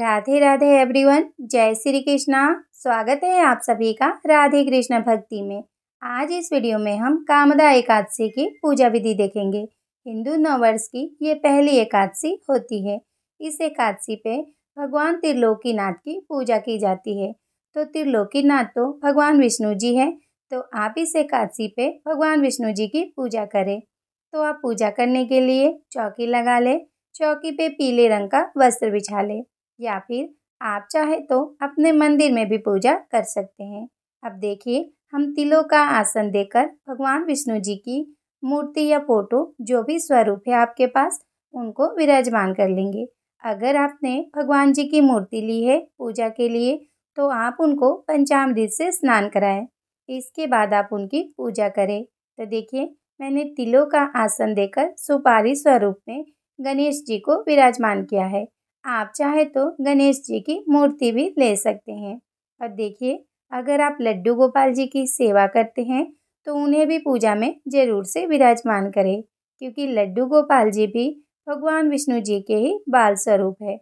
Radhe Radhe everyone जय श्री कृष्णा स्वागत है आप सभी का राधे कृष्ण भक्ति में आज इस वीडियो में हम कामदा एकादशी की पूजा विधि देखेंगे हिंदू नववर्ष की ये पहली एकादशी होती है इस एकादशी पे भगवान त्रिलोकीनाथ की पूजा की जाती है तो त्रिलोकीनाथ तो भगवान विष्णु जी है तो आप इस एकादशी पे भगवान विष्णु जी की पूजा करें तो आप पूजा करने के लिए चौकी लगा लें चौकी पे पीले रंग का वस्त्र बिछा लें या फिर आप चाहे तो अपने मंदिर में भी पूजा कर सकते हैं अब देखिए हम तिलों का आसन देकर भगवान विष्णु जी की मूर्ति या फोटो जो भी स्वरूप है आपके पास उनको विराजमान कर लेंगे अगर आपने भगवान जी की मूर्ति ली है पूजा के लिए तो आप उनको पंचामृत से स्नान कराएं इसके बाद आप उनकी पूजा करें तो देखिए मैंने तिलों का आसन देकर सुपारी स्वरूप में गणेश जी को विराजमान किया है आप चाहे तो गणेश जी की मूर्ति भी ले सकते हैं और देखिए अगर आप लड्डू गोपाल जी की सेवा करते हैं तो उन्हें भी पूजा में जरूर से विराजमान करें क्योंकि लड्डू गोपाल जी भी भगवान विष्णु जी के ही बाल स्वरूप है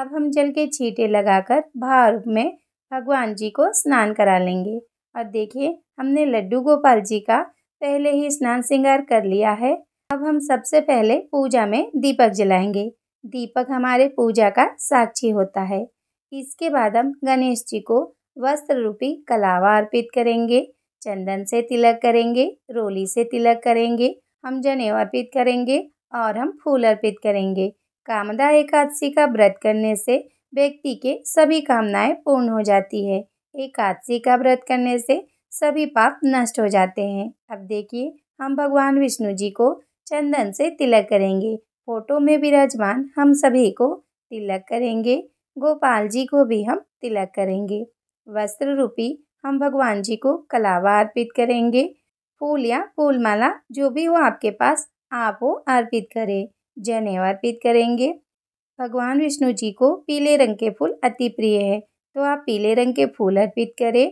अब हम जल के छींटे लगाकर भाव में भगवान जी को स्नान करा लेंगे और देखिए हमने लड्डू गोपाल जी का पहले ही स्नान श्रृंगार कर लिया है अब हम सबसे पहले पूजा में दीपक जलाएंगे दीपक हमारे पूजा का साक्षी होता है इसके बाद हम गणेश जी को वस्त्र रूपी कलावा अर्पित करेंगे चंदन से तिलक करेंगे रोली से तिलक करेंगे हम जनेऊ अर्पित करेंगे और हम फूल अर्पित करेंगे कामदा एकादशी का व्रत करने से व्यक्ति के सभी कामनाएं पूर्ण हो जाती है एकादशी का व्रत करने से सभी पाप नष्ट हो जाते हैं अब देखिए हम भगवान विष्णु जी को चंदन से तिलक करेंगे फोटो में विराजमान हम सभी को तिलक करेंगे गोपाल जी को भी हम तिलक करेंगे वस्त्र रूपी हम भगवान जी को कलावा अर्पित करेंगे फूल या फूलमाला जो भी हो आपके पास आप वो अर्पित करें जने अर्पित करेंगे भगवान विष्णु जी को पीले रंग के फूल अति प्रिय है तो आप पीले रंग के फूल अर्पित करें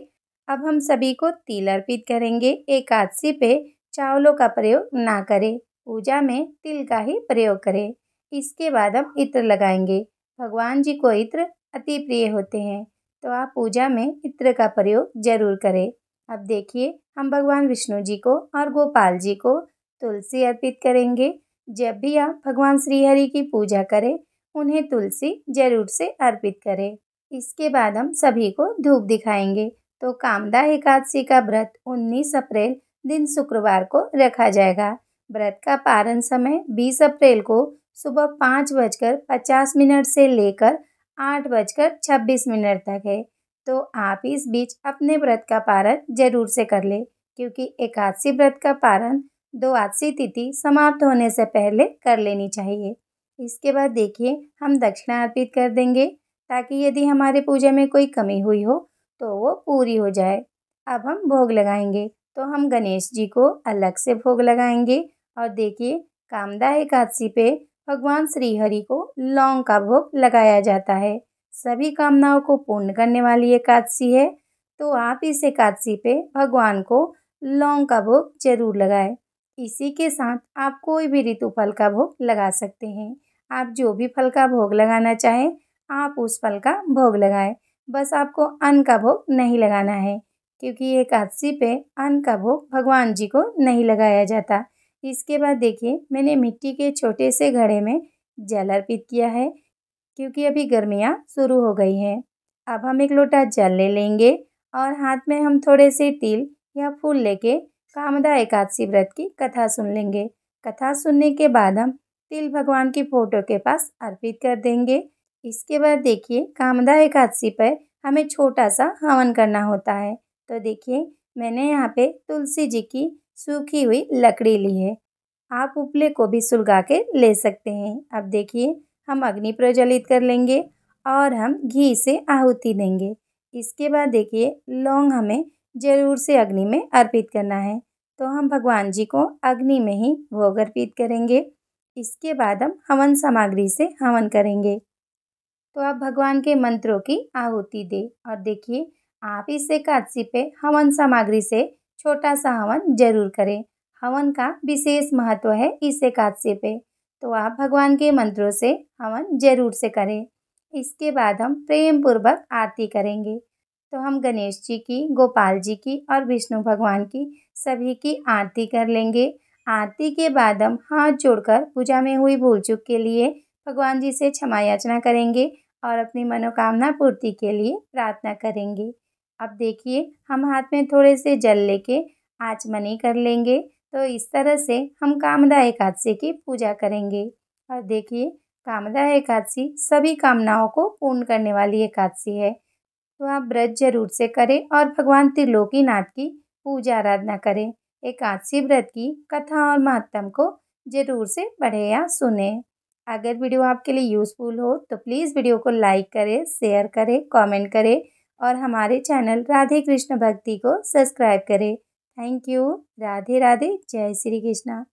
अब हम सभी को तिल अर्पित करेंगे एकादशी पे चावलों का प्रयोग ना करें पूजा में तिल का ही प्रयोग करें इसके बाद हम इत्र लगाएंगे भगवान जी को इत्र अति प्रिय होते हैं तो आप पूजा में इत्र का प्रयोग जरूर करें अब देखिए हम भगवान विष्णु जी को और गोपाल जी को तुलसी अर्पित करेंगे जब भी आप भगवान श्रीहरि की पूजा करें उन्हें तुलसी जरूर से अर्पित करें इसके बाद हम सभी को धूप दिखाएंगे तो कामदा एकादशी का व्रत 19 अप्रैल दिन शुक्रवार को रखा जाएगा व्रत का पारण समय 20 अप्रैल को सुबह पाँच बजकर पचास मिनट से लेकर आठ बजकर छब्बीस मिनट तक है तो आप इस बीच अपने व्रत का पारण जरूर से कर ले क्योंकि एकादशी व्रत का पारण दो आदसी तिथि समाप्त होने से पहले कर लेनी चाहिए इसके बाद देखिए हम दक्षिणा अर्पित कर देंगे ताकि यदि हमारे पूजा में कोई कमी हुई हो तो वो पूरी हो जाए अब हम भोग लगाएंगे तो हम गणेश जी को अलग से भोग लगाएंगे और देखिए कामदा एकादशी पे भगवान श्री हरि को लौंग का भोग लगाया जाता है सभी कामनाओं को पूर्ण करने वाली एकादशी है तो आप इस एकादशी पे भगवान को लौंग का भोग जरूर लगाएं इसी के साथ आप कोई भी ऋतु फल का भोग लगा सकते हैं आप जो भी फल का भोग लगाना चाहें आप उस फल का भोग लगाएं बस आपको अन्न का भोग नहीं लगाना है क्योंकि एकादशी पे अन्न का भोग भगवान जी को नहीं लगाया जाता इसके बाद देखिए मैंने मिट्टी के छोटे से घड़े में जल अर्पित किया है क्योंकि अभी गर्मियाँ शुरू हो गई हैं अब हम एक लोटा जल ले लेंगे और हाथ में हम थोड़े से तिल या फूल लेके कामदा एकादशी व्रत की कथा सुन लेंगे कथा सुनने के बाद हम तिल भगवान की फोटो के पास अर्पित कर देंगे इसके बाद देखिए कामदा एकादशी पर हमें छोटा सा हवन करना होता है तो देखिए मैंने यहाँ पे तुलसी जी की सूखी हुई लकड़ी ली है आप उपले को भी सुलगा के ले सकते हैं अब देखिए हम अग्नि प्रज्वलित कर लेंगे और हम घी से आहुति देंगे इसके बाद देखिए लौंग हमें ज़रूर से अग्नि में अर्पित करना है तो हम भगवान जी को अग्नि में ही भोग अर्पित करेंगे इसके बाद हम हवन सामग्री से हवन करेंगे तो आप भगवान के मंत्रों की आहुति दें और देखिए आप इस एकादशी पे हवन सामग्री से छोटा सा हवन जरूर करें हवन का विशेष महत्व है इस एकादशी पे तो आप भगवान के मंत्रों से हवन जरूर से करें इसके बाद हम प्रेम पूर्वक आरती करेंगे तो हम गणेश जी की गोपाल जी की और विष्णु भगवान की सभी की आरती कर लेंगे आरती के बाद हम हाथ जोड़कर पूजा में हुई भूल चूक के लिए भगवान जी से क्षमा याचना करेंगे और अपनी मनोकामना पूर्ति के लिए प्रार्थना करेंगे अब देखिए हम हाथ में थोड़े से जल लेके आचमनी कर लेंगे तो इस तरह से हम कामदा एकादशी की पूजा करेंगे और देखिए कामदा एकादशी सभी कामनाओं को पूर्ण करने वाली एकादशी है तो आप व्रत जरूर से करें और भगवान त्रिलोकीनाथ की पूजा आराधना करें एकादशी व्रत की कथा और महत्तम को जरूर से पढ़ें या सुने अगर वीडियो आपके लिए यूज़फुल हो तो प्लीज़ वीडियो को लाइक करें शेयर करें कमेंट करें और हमारे चैनल राधे कृष्ण भक्ति को सब्सक्राइब करें थैंक यू राधे राधे जय श्री कृष्णा